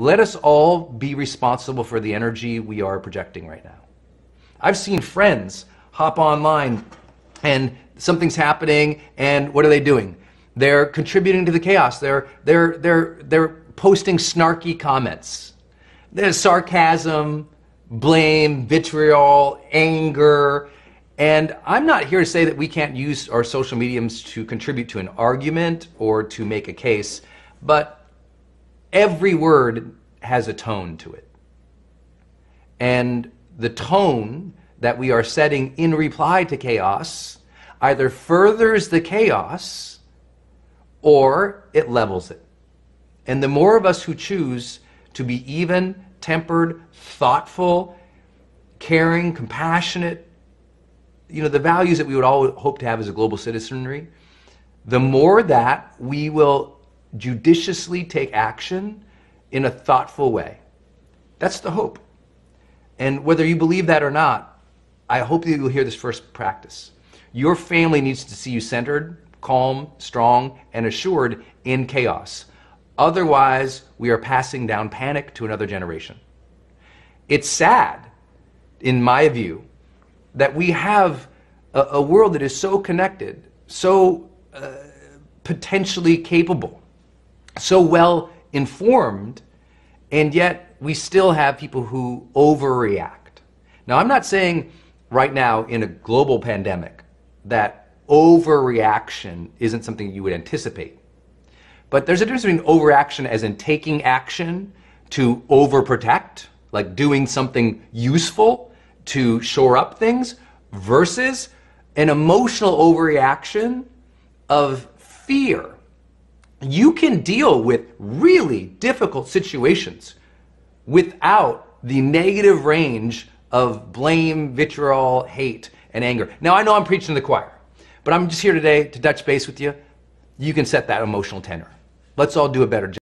Let us all be responsible for the energy we are projecting right now. I've seen friends hop online and something's happening and what are they doing? They're contributing to the chaos. They're they're they're they're posting snarky comments. There's sarcasm, blame, vitriol, anger, and I'm not here to say that we can't use our social mediums to contribute to an argument or to make a case, but every word has a tone to it. And the tone that we are setting in reply to chaos either furthers the chaos or it levels it. And the more of us who choose to be even, tempered, thoughtful, caring, compassionate, you know, the values that we would all hope to have as a global citizenry, the more that we will judiciously take action in a thoughtful way. That's the hope. And whether you believe that or not, I hope that you'll hear this first practice. Your family needs to see you centered, calm, strong, and assured in chaos. Otherwise, we are passing down panic to another generation. It's sad, in my view, that we have a, a world that is so connected, so uh, potentially capable, so well informed, and yet we still have people who overreact. Now, I'm not saying right now in a global pandemic that overreaction isn't something you would anticipate. But there's a difference between overreaction as in taking action to overprotect, like doing something useful to shore up things, versus an emotional overreaction of fear you can deal with really difficult situations without the negative range of blame, vitriol, hate, and anger. Now, I know I'm preaching to the choir, but I'm just here today to touch base with you. You can set that emotional tenor. Let's all do a better job.